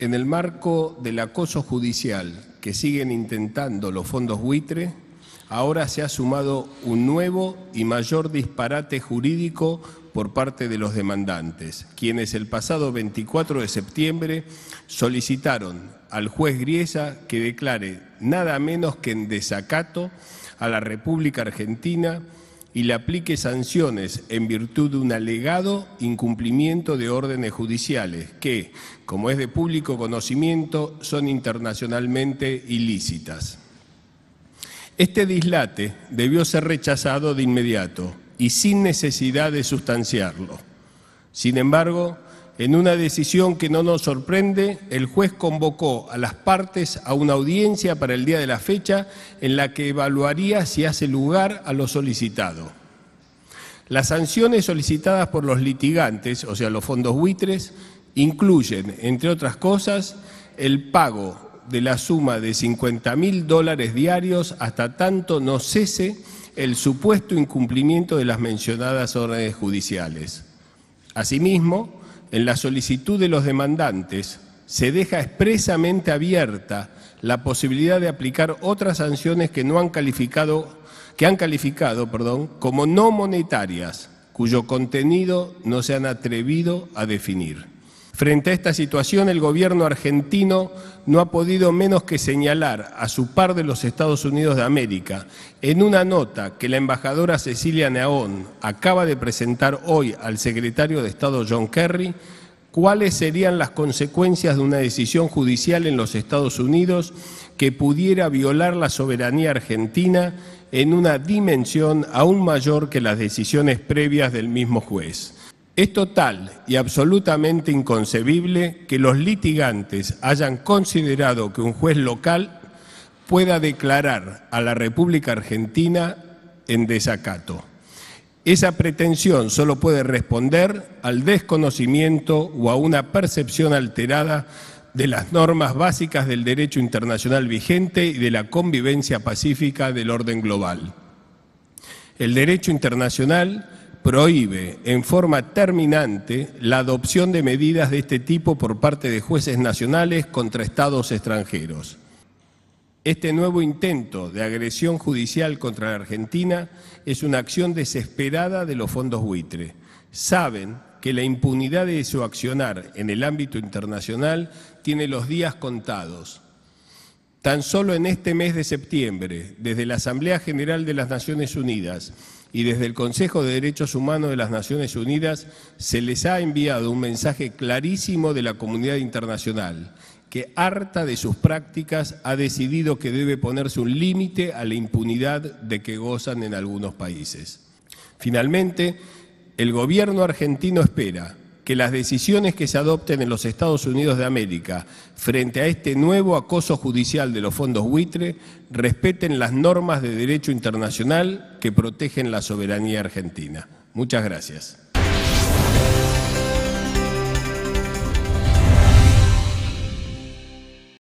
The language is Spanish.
En el marco del acoso judicial que siguen intentando los fondos buitre, ahora se ha sumado un nuevo y mayor disparate jurídico por parte de los demandantes, quienes el pasado 24 de septiembre solicitaron al juez Griesa que declare nada menos que en desacato a la República Argentina y le aplique sanciones en virtud de un alegado incumplimiento de órdenes judiciales que, como es de público conocimiento, son internacionalmente ilícitas. Este dislate debió ser rechazado de inmediato y sin necesidad de sustanciarlo. Sin embargo, en una decisión que no nos sorprende, el juez convocó a las partes a una audiencia para el día de la fecha en la que evaluaría si hace lugar a lo solicitado. Las sanciones solicitadas por los litigantes, o sea, los fondos buitres, incluyen, entre otras cosas, el pago de la suma de 50 mil dólares diarios hasta tanto no cese el supuesto incumplimiento de las mencionadas órdenes judiciales. Asimismo, en la solicitud de los demandantes, se deja expresamente abierta la posibilidad de aplicar otras sanciones que no han calificado que han calificado, como no monetarias, cuyo contenido no se han atrevido a definir. Frente a esta situación, el gobierno argentino no ha podido menos que señalar a su par de los Estados Unidos de América en una nota que la embajadora Cecilia Neón acaba de presentar hoy al secretario de Estado John Kerry, cuáles serían las consecuencias de una decisión judicial en los Estados Unidos que pudiera violar la soberanía argentina en una dimensión aún mayor que las decisiones previas del mismo juez. Es total y absolutamente inconcebible que los litigantes hayan considerado que un juez local pueda declarar a la República Argentina en desacato. Esa pretensión solo puede responder al desconocimiento o a una percepción alterada de las normas básicas del derecho internacional vigente y de la convivencia pacífica del orden global. El derecho internacional prohíbe en forma terminante la adopción de medidas de este tipo por parte de jueces nacionales contra estados extranjeros. Este nuevo intento de agresión judicial contra la Argentina es una acción desesperada de los fondos buitre. Saben que la impunidad de su accionar en el ámbito internacional tiene los días contados Tan solo en este mes de septiembre, desde la Asamblea General de las Naciones Unidas y desde el Consejo de Derechos Humanos de las Naciones Unidas, se les ha enviado un mensaje clarísimo de la comunidad internacional, que harta de sus prácticas ha decidido que debe ponerse un límite a la impunidad de que gozan en algunos países. Finalmente, el gobierno argentino espera que las decisiones que se adopten en los Estados Unidos de América frente a este nuevo acoso judicial de los fondos buitre respeten las normas de derecho internacional que protegen la soberanía argentina. Muchas gracias.